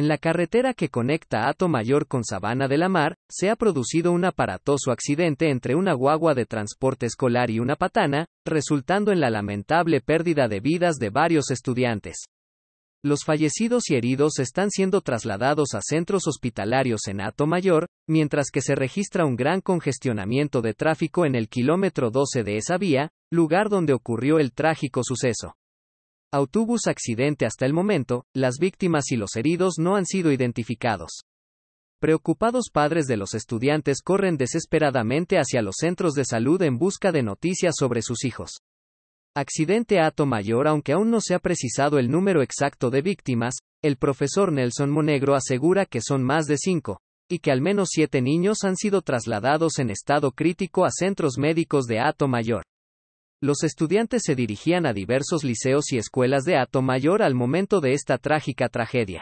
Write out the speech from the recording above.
En la carretera que conecta Ato Mayor con Sabana de la Mar, se ha producido un aparatoso accidente entre una guagua de transporte escolar y una patana, resultando en la lamentable pérdida de vidas de varios estudiantes. Los fallecidos y heridos están siendo trasladados a centros hospitalarios en Mayor, mientras que se registra un gran congestionamiento de tráfico en el kilómetro 12 de esa vía, lugar donde ocurrió el trágico suceso. Autobús accidente Hasta el momento, las víctimas y los heridos no han sido identificados. Preocupados padres de los estudiantes corren desesperadamente hacia los centros de salud en busca de noticias sobre sus hijos. Accidente Ato Mayor Aunque aún no se ha precisado el número exacto de víctimas, el profesor Nelson Monegro asegura que son más de cinco, y que al menos siete niños han sido trasladados en estado crítico a centros médicos de Ato Mayor. Los estudiantes se dirigían a diversos liceos y escuelas de Ato Mayor al momento de esta trágica tragedia.